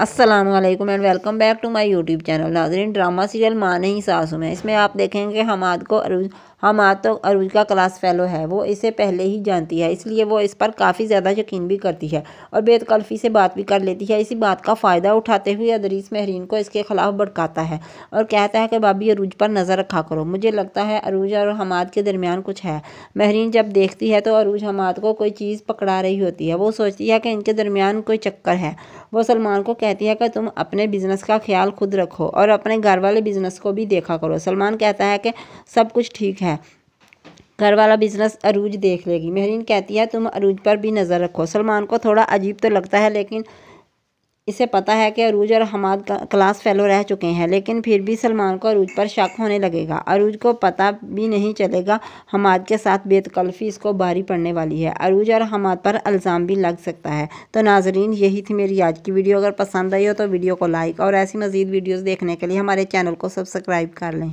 अस्सलाम वालेकुम and welcome back to my YouTube channel नाजरीन ड्रामा सीरियल माँ नहीं सासू में इसमें आप देखेंगे हमाद को हमात तो का क्लास फेलो है वो इसे पहले ही जानती है इसलिए वो इस पर काफ़ी ज़्यादा यकीन भी करती है और बेतकल्फ़ी से बात भी कर लेती है इसी बात का फ़ायदा उठाते हुए अदरीस महरीन को इसके ख़िलाफ़ भड़काता है और कहता है कि भाभी अरूज पर नज़र रखा करो मुझे लगता है अरूज और हमाद के दरमियान कुछ है महरीन जब देखती है तो अरूज हमाद को कोई चीज़ पकड़ा रही होती है वो सोचती है कि इनके दरमियान कोई चक्कर है वो सलमान को कहती है कि तुम अपने बिज़नेस का ख्याल खुद रखो और अपने घर वाले बिज़नेस को भी देखा करो सलमान कहता है कि सब कुछ ठीक है है घर वाला बिजनेस अरूज देख लेगी महरीन कहती है तुम अरूज पर भी नज़र रखो सलमान को थोड़ा अजीब तो लगता है लेकिन इसे पता है कि अरूज और हमाद क्लास फेलो रह चुके हैं लेकिन फिर भी सलमान को अरूज पर शक होने लगेगा अरूज को पता भी नहीं चलेगा हमाद के साथ बेतकल्फ़ी इसको भारी पड़ने वाली है अरूज और हमाद पर अल्ज़ाम भी लग सकता है तो नाजरीन यही थी मेरी आज की वीडियो अगर पसंद आई हो तो वीडियो को लाइक और ऐसी मज़ीद वीडियोज़ देखने के लिए हमारे चैनल को सब्सक्राइब कर लें